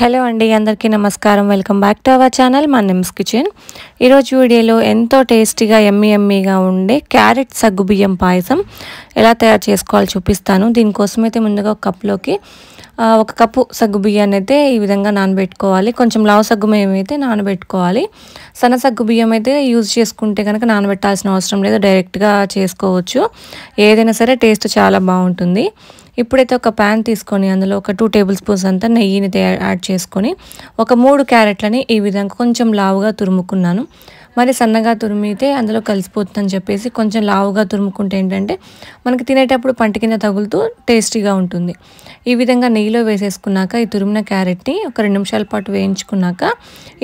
hello అండి అందరికీ నమస్కారం welcome back to our channel మా నిమ్స్ కిచెన్ ఈరోజు వీడియోలో ఎంతో టేస్టీగా ఎమ్మి ఎమ్మీగా ఉండే క్యారెట్ సగ్గు బియ్యం పాయసం ఎలా తయారు చేసుకోవాలో చూపిస్తాను దీనికోసమైతే ముందుగా ఒక కప్లోకి ఒక కప్పు సగ్గు బియ్యాన్ని అయితే ఈ విధంగా నానబెట్టుకోవాలి కొంచెం లావు సగ్గు మేము అయితే నానబెట్టుకోవాలి సన్న సగ్గు బియ్యం అయితే యూజ్ చేసుకుంటే కనుక నానబెట్టాల్సిన అవసరం లేదు డైరెక్ట్గా చేసుకోవచ్చు ఏదైనా సరే టేస్ట్ చాలా బాగుంటుంది ఇప్పుడైతే ఒక ప్యాన్ తీసుకొని అందులో ఒక టూ టేబుల్ స్పూన్స్ అంతా నెయ్యిని యాడ్ చేసుకొని ఒక మూడు క్యారెట్లని ఈ విధంగా కొంచెం లావుగా తురుముకున్నాను మరి సన్నగా తురిమితే అందులో కలిసిపోతుందని చెప్పేసి కొంచెం లావుగా తురుముకుంటే ఏంటంటే మనకి తినేటప్పుడు పంట కింద తగులుతూ టేస్టీగా ఉంటుంది ఈ విధంగా నెయ్యిలో వేసేసుకున్నాక ఈ తురిమిన క్యారెట్ని ఒక రెండు నిమిషాల పాటు వేయించుకున్నాక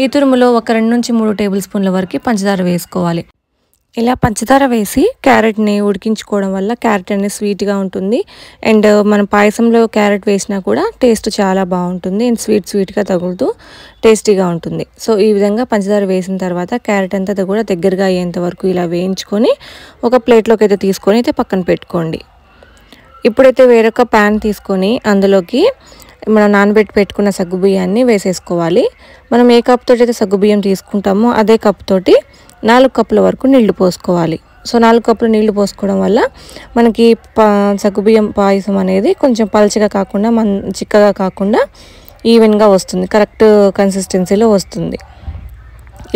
ఈ తురుములో ఒక రెండు నుంచి మూడు టేబుల్ స్పూన్ల వరకు పంచదార వేసుకోవాలి ఇలా పంచదార వేసి క్యారెట్ని ఉడికించుకోవడం వల్ల క్యారెట్ అనేది స్వీట్గా ఉంటుంది అండ్ మనం పాయసంలో క్యారెట్ వేసినా కూడా టేస్ట్ చాలా బాగుంటుంది అండ్ స్వీట్ స్వీట్గా తగులుతూ టేస్టీగా ఉంటుంది సో ఈ విధంగా పంచదార వేసిన తర్వాత క్యారెట్ అంతా కూడా దగ్గరగా అయ్యేంత వరకు ఇలా వేయించుకొని ఒక ప్లేట్లోకి అయితే తీసుకొని అయితే పక్కన పెట్టుకోండి ఇప్పుడైతే వేరొక ప్యాన్ తీసుకొని అందులోకి మనం నానబెట్టి పెట్టుకున్న సగ్గుబియ్యాన్ని వేసేసుకోవాలి మనం ఏ కప్ తోటి అయితే సగ్గుబియ్యం తీసుకుంటామో అదే కప్ తోటి నాలుగు కప్పుల వరకు నీళ్లు పోసుకోవాలి సో నాలుగు కప్పులు నీళ్లు పోసుకోవడం వల్ల మనకి పా సగ్గుబియ్యం పాయసం అనేది కొంచెం పలచగా కాకుండా మన చిక్కగా కాకుండా ఈవెన్గా వస్తుంది కరెక్ట్ కన్సిస్టెన్సీలో వస్తుంది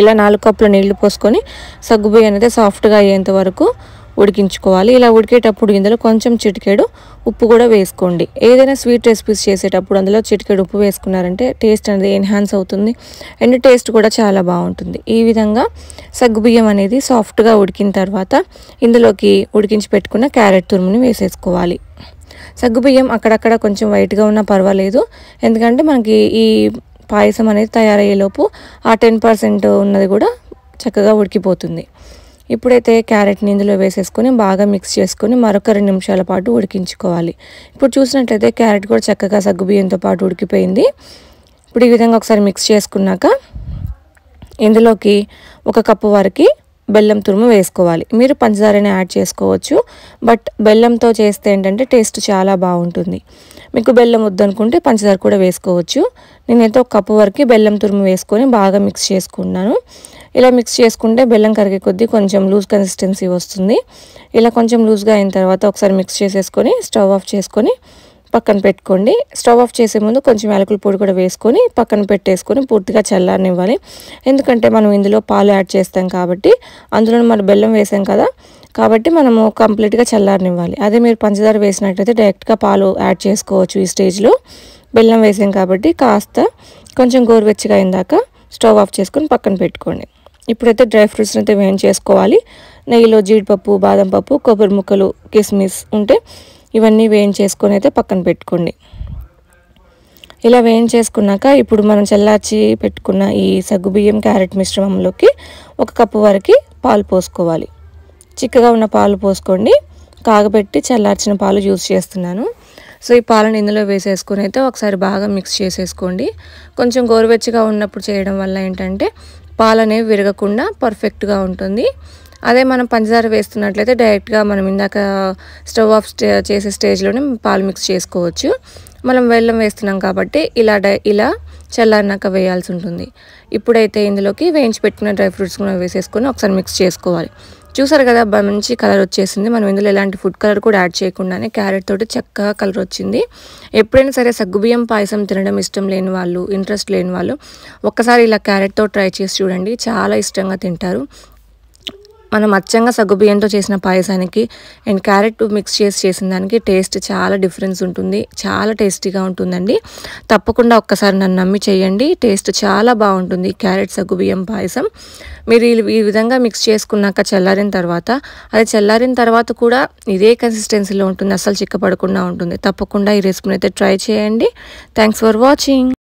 ఇలా నాలుగు కప్పులు నీళ్లు పోసుకొని సగ్గుబియ్యం అనేది సాఫ్ట్గా అయ్యేంత వరకు ఉడికించుకోవాలి ఇలా ఉడికేటప్పుడు ఇందులో కొంచెం చిటికేడు ఉప్పు కూడా వేసుకోండి ఏదైనా స్వీట్ రెసిపీస్ చేసేటప్పుడు అందులో చిటికేడు ఉప్పు వేసుకున్నారంటే టేస్ట్ అనేది ఎన్హాన్స్ అవుతుంది అండ్ టేస్ట్ కూడా చాలా బాగుంటుంది ఈ విధంగా సగ్గుబియ్యం అనేది సాఫ్ట్గా ఉడికిన తర్వాత ఇందులోకి ఉడికించి పెట్టుకున్న క్యారెట్ తురుముని వేసేసుకోవాలి సగ్గుబియ్యం అక్కడక్కడ కొంచెం వైట్గా ఉన్నా పర్వాలేదు ఎందుకంటే మనకి ఈ పాయసం అనేది తయారయ్యేలోపు ఆ టెన్ పర్సెంట్ ఉన్నది కూడా చక్కగా ఉడికిపోతుంది ఇప్పుడైతే క్యారెట్ని ఇందులో వేసేసుకొని బాగా మిక్స్ చేసుకొని మరొక రెండు నిమిషాల పాటు ఉడికించుకోవాలి ఇప్పుడు చూసినట్లయితే క్యారెట్ కూడా చక్కగా సగ్గుబియ్యంతో పాటు ఉడికిపోయింది ఇప్పుడు ఈ విధంగా ఒకసారి మిక్స్ చేసుకున్నాక ఇందులోకి ఒక కప్పు వరకు బెల్లం తురుము వేసుకోవాలి మీరు పంచదారని యాడ్ చేసుకోవచ్చు బట్ బెల్లంతో చేస్తే ఏంటంటే టేస్ట్ చాలా బాగుంటుంది మీకు బెల్లం వద్దనుకుంటే పంచదార కూడా వేసుకోవచ్చు నేనైతే ఒక కప్పు వరకు బెల్లం తురుము వేసుకొని బాగా మిక్స్ చేసుకున్నాను ఇలా మిక్స్ చేసుకుంటే బెల్లం కరిగే కొద్దీ కొంచెం లూజ్ కన్సిస్టెన్సీ వస్తుంది ఇలా కొంచెం లూజ్గా అయిన తర్వాత ఒకసారి మిక్స్ చేసేసుకొని స్టవ్ ఆఫ్ చేసుకొని పక్కన పెట్టుకోండి స్టవ్ ఆఫ్ చేసే ముందు కొంచెం యాలకుల పొడి కూడా వేసుకొని పక్కన పెట్టేసుకొని పూర్తిగా చల్లారనివ్వాలి ఎందుకంటే మనం ఇందులో పాలు యాడ్ చేస్తాం కాబట్టి అందులో మనం బెల్లం వేసాం కదా కాబట్టి మనము కంప్లీట్గా చల్లారనివ్వాలి అదే మీరు పంచదార వేసినట్టయితే డైరెక్ట్గా పాలు యాడ్ చేసుకోవచ్చు ఈ స్టేజ్లో బెల్లం వేసాం కాబట్టి కాస్త కొంచెం గోరువెచ్చగా అయిందాక స్టవ్ ఆఫ్ చేసుకొని పక్కన పెట్టుకోండి ఇప్పుడైతే డ్రై ఫ్రూట్స్ని అయితే వేయం చేసుకోవాలి నెయ్యిలో జీడిపప్పు బాదం పప్పు కొబ్బరి ముక్కలు కిస్మిస్ ఉంటే ఇవన్నీ వేయం చేసుకొని అయితే పక్కన పెట్టుకోండి ఇలా వేయం చేసుకున్నాక ఇప్పుడు మనం చల్లార్చి పెట్టుకున్న ఈ సగ్గు బియ్యం క్యారెట్ మిశ్రమంలోకి ఒక కప్పు వరకు పాలు పోసుకోవాలి చిక్కగా ఉన్న పాలు పోసుకోండి కాగబెట్టి చల్లార్చిన పాలు యూజ్ చేస్తున్నాను సో ఈ పాలను ఇందులో వేసేసుకుని అయితే ఒకసారి బాగా మిక్స్ చేసేసుకోండి కొంచెం గోరువెచ్చగా ఉన్నప్పుడు చేయడం వల్ల ఏంటంటే పాలనేవి విరగకుండా పర్ఫెక్ట్గా ఉంటుంది అదే మనం పంచదార వేస్తున్నట్లయితే డైరెక్ట్గా మనం ఇందాక స్టవ్ ఆఫ్ స్టే చేసే స్టేజ్లోనే పాలు మిక్స్ చేసుకోవచ్చు మనం వెల్లం వేస్తున్నాం కాబట్టి ఇలా డై ఇలా చల్లారినాక వేయాల్సి ఉంటుంది ఇప్పుడైతే ఇందులోకి వేయించి పెట్టుకున్న డ్రై ఫ్రూట్స్ కూడా వేసేసుకొని ఒకసారి మిక్స్ చేసుకోవాలి చూసారు కదా మంచి కలర్ వచ్చేసింది మనం ఇందులో ఎలాంటి ఫుడ్ కలర్ కూడా యాడ్ చేయకుండానే క్యారెట్ తోటి చక్కగా కలర్ వచ్చింది ఎప్పుడైనా సరే సగ్గుబియ్యం పాయసం తినడం ఇష్టం లేని వాళ్ళు ఇంట్రెస్ట్ లేని వాళ్ళు ఒక్కసారి ఇలా క్యారెట్తో ట్రై చేసి చూడండి చాలా ఇష్టంగా తింటారు మనం అచ్చంగా సగ్గుబియ్యంతో చేసిన పాయసానికి అండ్ క్యారెట్ మిక్స్ చేసి చేసిన దానికి టేస్ట్ చాలా డిఫరెన్స్ ఉంటుంది చాలా టేస్టీగా ఉంటుందండి తప్పకుండా ఒక్కసారి నన్ను నమ్మి చేయండి టేస్ట్ చాలా బాగుంటుంది క్యారెట్ సగ్గుబియ్యం పాయసం మీరు ఈ విధంగా మిక్స్ చేసుకున్నాక చల్లారిన తర్వాత అది చల్లారిన తర్వాత కూడా ఇదే కన్సిస్టెన్సీలో ఉంటుంది అసలు చిక్కపడకుండా ఉంటుంది తప్పకుండా ఈ రెసిపీని అయితే ట్రై చేయండి థ్యాంక్స్ ఫర్ వాచింగ్